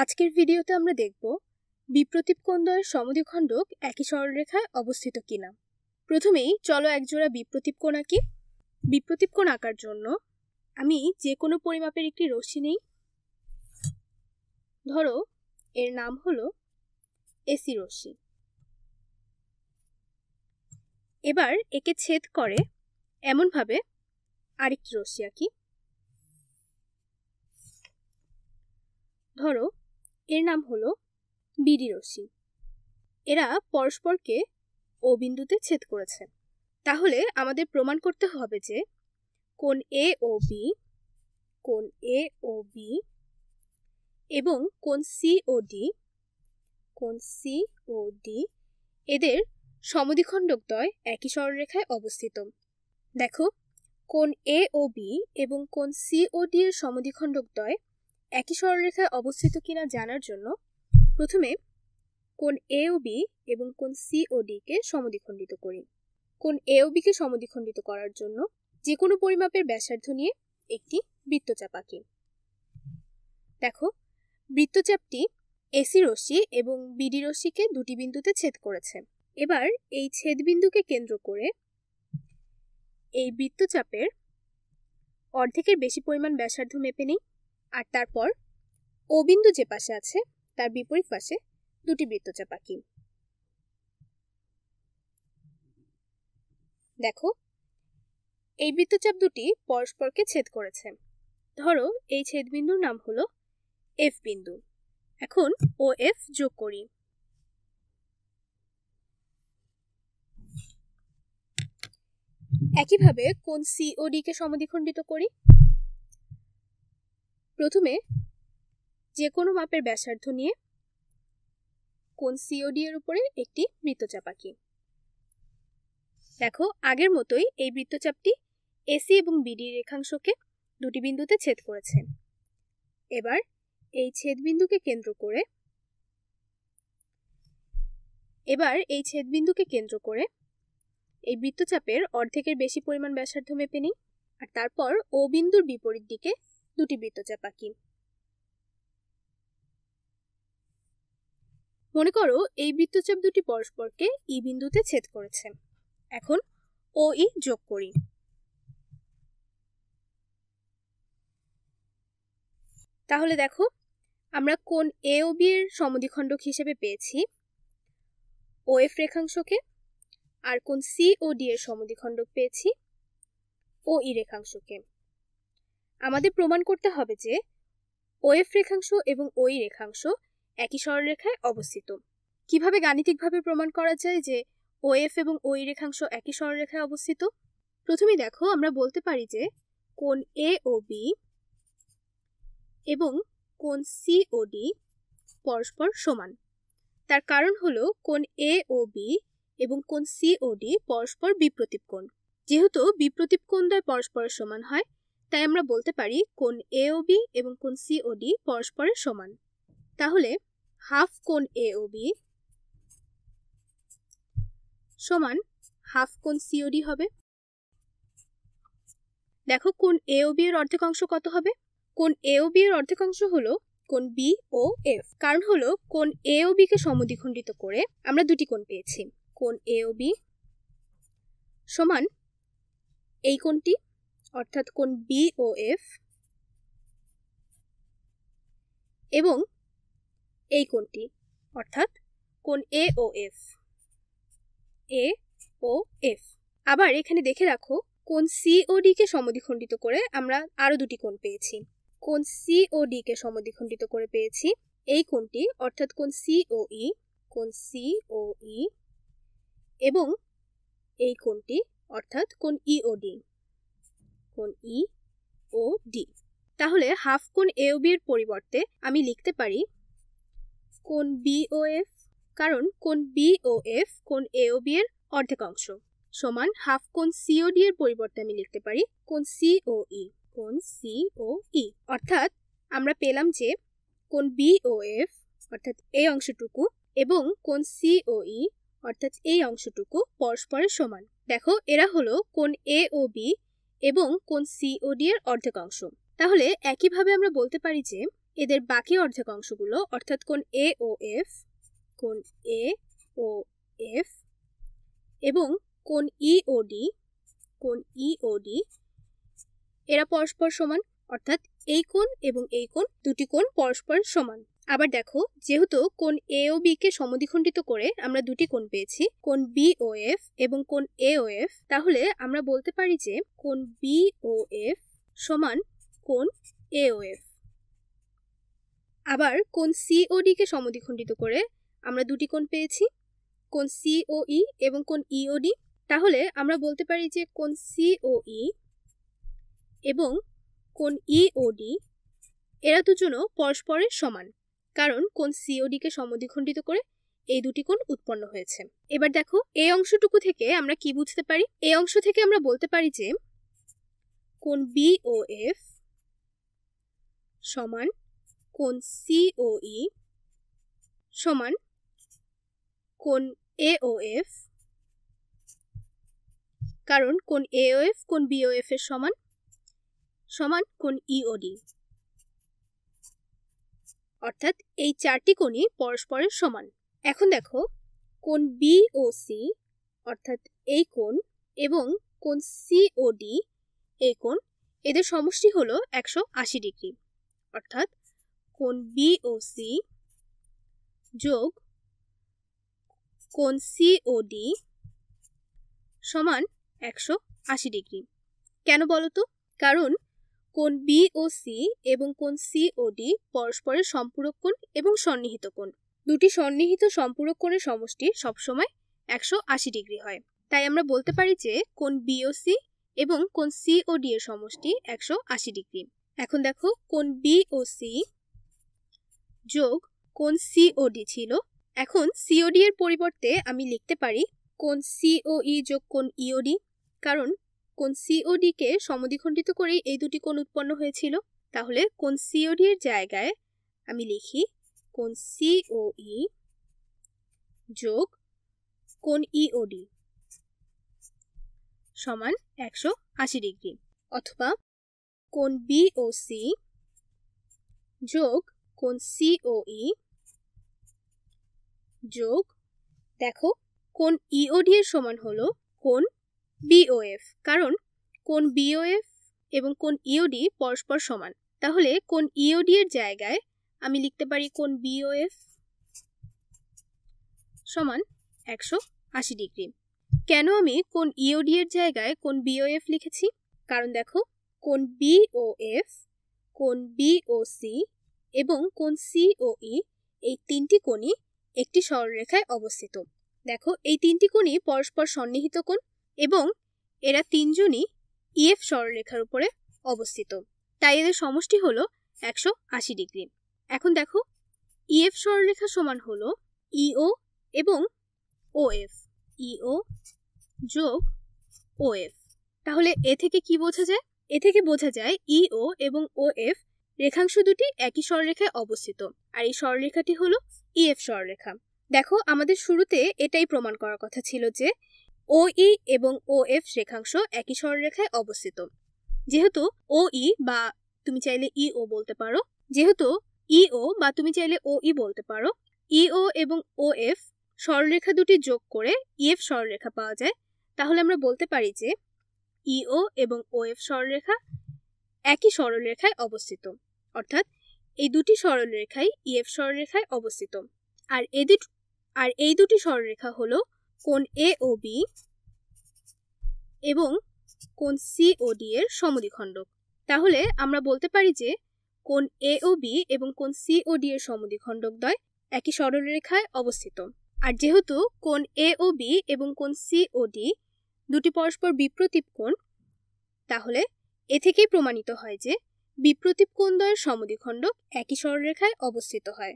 আজকের ভিডিওতে আমরা দেখব বিপ্রতীপ কোণদ্বয়ের সমদ্বিখণ্ডক একই সরলরেখায় অবস্থিত কিনা প্রথমেই চলো একজোড়া বিপ্রতীপ কোণ আঁকি বিপ্রতীপ কোণ আঁকার জন্য আমি যে কোনো পরিমাপের একটি রশ্মি নেই ধরো এর নাম হলো এসি রশ্মি এবার একে ছেদ করে এমনভাবে আরেকটি রশ্মি আঁকি ধরো এর নাম হলো বিডি রশ্মি এরা পরস্পরকে ও বিন্দুতে ছেদ করেছে তাহলে আমাদের প্রমাণ করতে হবে যে কোন এ ও বি কোন এ ও বি এবং কোন সি ও ডি কোন সি ও ডি এদের সমদ্বিখণ্ডকদ্বয় একই সরলরেখায় অবস্থিত দেখো কোন এ ও বি এবং কোন সি ও ডি এর সমদ্বিখণ্ডকদ্বয় একই সরলরেখায় অবস্থিত কিনা জানার জন্য প্রথমে কোন এ ও বি এবং কোন সি ও কে সমদ্বিখণ্ডিত করি কোন এ ও কে সমদ্বিখণ্ডিত করার জন্য যে কোনো পরিমাপের ব্যাসার্ধ নিয়ে একটি বৃত্তচাপ আঁকি দেখো বৃত্তচাপটি এসি রশ্মি এবং বিডি রশ্মিকে দুটি বিন্দুতে ছেদ করেছে এবার এই ছেদ বিন্দুকে কেন্দ্র করে এই বৃত্তচাপের অর্ধেকের বেশি পরিমাণ ব্যাসার্ধ মেপে নেই আর তারপর ও বিন্দু যে পাশে আছে তার বিপরীত পাশে দুটি বৃত্তচাপ আঁকি দেখো এই বৃত্তচাপ দুটি পরস্পরকে ছেদ করেছে ধরো এই ছেদবিন্দুর নাম হলো এফ বিন্দু এখন ও এফ যোগ করি একইভাবে কোন ডি কে সমদ্বিখণ্ডিত করি প্রথমে যে কোনো মাপের ব্যাসার্ধ নিয়ে কোন সিওডি এর উপরে একটি বৃত্তচাপ আঁকি দেখো আগের মতোই এই বৃত্তচাপটি এসি এবং বিডি রেখাংশকে দুটি বিন্দুতে ছেদ করেছে এবার এই ছেদ বিন্দুকে কেন্দ্র করে এবার এই ছেদ বিন্দুকে কেন্দ্র করে এই বৃত্তচাপের অর্ধেকের বেশি পরিমাণ ব্যাসার্ধ মেপে নিই আর তারপর ও বিন্দুর বিপরীত দিকে দুটি বৃত্তচাপ পাখি মনে করো এই বৃত্তচাপ দুটি পরস্পরকে ই বিন্দুতে ছেদ করেছে এখন ও ই যোগ করি তাহলে দেখো আমরা কোন এ ও বি এর সমদ্বিখণ্ডক হিসেবে পেয়েছি ও এফ রেখাংশকে আর কোন সি ও ডি এর সমদ্বিখণ্ডক পেয়েছি ও ই রেখাংশকে আমাদের প্রমাণ করতে হবে যে ওএফ রেখাংশ এবং ওই রেখাংশ একই সরলরেখায় অবস্থিত কিভাবে গাণিতিকভাবে প্রমাণ করা যায় যে ওএফ এবং ওই রেখাংশ একই সরলরেখায় অবস্থিত প্রথমে দেখো আমরা বলতে পারি যে কোন এ ও বি এবং কোন সি ও ডি পরস্পর সমান তার কারণ হল কোন এ ও বি এবং কোন সি ও ডি পরস্পর বিপ্রতীপ কোণ যেহেতু বিপ্রতীপ কোণ দ্বয় পরস্পর সমান হয় তাই আমরা বলতে পারি কোন এওবি এবং কোন সিওডি পরস্পরের সমান তাহলে হাফ কোন এওবি সমান হাফ কোন সি ও ডি হবে দেখো কোন এওবি এর অর্ধেক অংশ কত হবে কোন এওবি এর অর্ধেক অংশ হলো কোন বি ও এফ কারণ হলো কোন এ ও কে সমদ্বিখণ্ডিত করে আমরা দুটি কোণ পেয়েছি কোন এ ও বি সমান এই কোণটি অর্থাৎ কোন বি ও এফ এবং এই কোনটি অর্থাৎ কোন A O F A O F আবার এখানে দেখে রাখো কোন সিওডিকে সমদ্বিখণ্ডিত করে আমরা আরও দুটি কোণ পেয়েছি কোন সি ও ডিকে সমদ্বিখণ্ডিত করে পেয়েছি এই কোনটি অর্থাৎ কোন সি ও ই e, কোন সি ও ই e, এবং এই কোনটি অর্থাৎ কোন ডি e কোণ ই ও ডি তাহলে হাফ কোণ এ ও বি এর পরিবর্তে আমি লিখতে পারি কোণ বি ও এফ কারণ কোণ বি ও এফ কোণ এ ও বি এর অর্ধেক অংশ সমান হাফ কোণ ডি এর পরিবর্তে আমি লিখতে পারি কোণ সিও ই কোণ ও ই অর্থাৎ আমরা পেলাম যে কোণ বি ও এফ অর্থাৎ এই অংশটুকু এবং কোণ সিও ই অর্থাৎ এই অংশটুকু পরস্পরের সমান দেখো এরা হলো কোণ এ ও বি এবং কোণ সিওডি এর অর্ধেক অংশ তাহলে একইভাবে আমরা বলতে পারি যে এদের বাকি অর্ধেক অংশগুলো অর্থাৎ কোন এ ও এফ কোন এ ও এফ এবং কোন ইওডি ও ইওডি এরা পরস্পর সমান অর্থাৎ এই কোণ এবং এই কোণ দুটি কোণ পরস্পর সমান আবার দেখো যেহেতু কোন এ ও কে সমদ্বিখণ্ডিত করে আমরা দুটি কোণ পেয়েছি কোন বি ও এফ এবং কোন এ ও এফ তাহলে আমরা বলতে পারি যে কোন বি ও এফ সমান কোন এ ও এফ আবার কোন সি ও ডিকে সমদ্বিখণ্ডিত করে আমরা দুটি কোণ পেয়েছি কোন সি ও ই e এবং কোন ই e ও ডি তাহলে আমরা বলতে পারি যে কোন সি ও ই e এবং কোন ই ও ডি এরা দুজনও পরস্পরের সমান কারণ কোন সিওডি কে সমদ্বিখণ্ডিত করে এই দুটি কোণ উৎপন্ন হয়েছে এবার দেখো এই অংশটুকু থেকে আমরা কি বুঝতে পারি এই অংশ থেকে আমরা বলতে পারি যে কোন বি ও এফ সমান ও সিওই e সমান কোন এ ও এফ কারণ কোন এ ও এফ কোন বি এফ এর সমান সমান কোন ইওডি e অর্থাৎ এই চারটি কোণই পরস্পরের সমান এখন দেখো কোণ সি অর্থাৎ এই কোণ এবং কোণ ডি এই কোণ এদের সমষ্টি হলো একশো আশি ডিগ্রি অর্থাৎ কোণ সি যোগ কোণ ডি সমান একশো আশি ডিগ্রি কেন বলো তো কারণ কোন বি ও সি এবং কোন সি ও ডি পরস্পরের সম্পূরক কোণ এবং সন্নিহিত কোণ দুটি সন্নিহিত সম্পূরক কোণের সমষ্টি সবসময় একশো আশি ডিগ্রি হয় তাই আমরা বলতে পারি যে ও বিওসি এবং কোন সি ও ডি এর সমষ্টি একশো আশি ডিগ্রি এখন দেখো ও বিওসি যোগ কোন সি ও ডি ছিল এখন সিওডি এর পরিবর্তে আমি লিখতে পারি সিও সিওই e যোগ কোন ইওডি e কারণ কোন সিওডি কে সমদ্বিখণ্ডিত করেই এই দুটি কোণ উৎপন্ন হয়েছিল তাহলে কোন সিওডি এর জায়গায় আমি লিখি কোন সিওই e যোগ কোন ইওডি e সমান একশো আশি ডিগ্রি অথবা কোন বিওসি যোগ কোন সিওই e যোগ দেখো কোন ইওডি এর সমান হলো কোন বিওএফ কারণ কোন বিওএফ এবং কোন ইওডি e পরস্পর সমান তাহলে কোন ইওডি e এর জায়গায় আমি লিখতে পারি কোন বিওএফ সমান একশো আশি ডিগ্রি কেন আমি কোন ইওডি e এর জায়গায় কোন বিওএফ লিখেছি কারণ দেখো কোন বিওএফ কোন বিওসি এবং কোন সিওই এই তিনটি কোণই একটি সরলরেখায় অবস্থিত দেখো এই তিনটি কোণই পরস্পর সন্নিহিত কোণ এবং এরা তিনজনই ইএফ e সরলরেখার উপরে অবস্থিত তাই এদের সমষ্টি হল একশো আশি ডিগ্রি এখন দেখো ইএফ e সরলরেখা সমান হল ইও e এবং ওএফ ইও যোগ ওএফ তাহলে এ থেকে কি বোঝা যায় এ থেকে বোঝা যায় ইও এবং ওএফ রেখাংশ দুটি একই সরলরেখায় অবস্থিত আর এই সরলরেখাটি হলো ইএফ সরলরেখা দেখো আমাদের শুরুতে এটাই প্রমাণ করার কথা ছিল যে ওই e এবং ও এফ রেখাংশ একই সরলরেখায় অবস্থিত যেহেতু ও ই e বা তুমি চাইলে ই e ও বলতে পারো যেহেতু ই ও বা তুমি চাইলে ও ই বলতে পারো ই ও এবং ও এফ সরলরেখা দুটি যোগ করে ইএফ স্বরণরেখা পাওয়া যায় তাহলে আমরা বলতে পারি যে ই ও এবং ও এফ সরলরেখা একই সরলরেখায় অবস্থিত অর্থাৎ এই দুটি সরলরেখাই ইএফ স্বরণরেখায় অবস্থিত আর এই আর এই দুটি স্বররেখা হলো কোন এ ও বি এবং কোন সি ও ডি এর সমদ্বিখণ্ডক তাহলে আমরা বলতে পারি যে কোন এ ও বি এবং কোন সি ও ডি এর সমদ্বিখণ্ডকদ্বয় একই সরলরেখায় অবস্থিত আর যেহেতু কোন এ ও বি এবং কোন সি ও ডি দুটি পরস্পর বিপ্রতীপ কোণ তাহলে এ থেকেই প্রমাণিত হয় যে বিপ্রতীপ কোণদ্বয়ের সমদ্বিখণ্ডক একই সরলরেখায় অবস্থিত হয়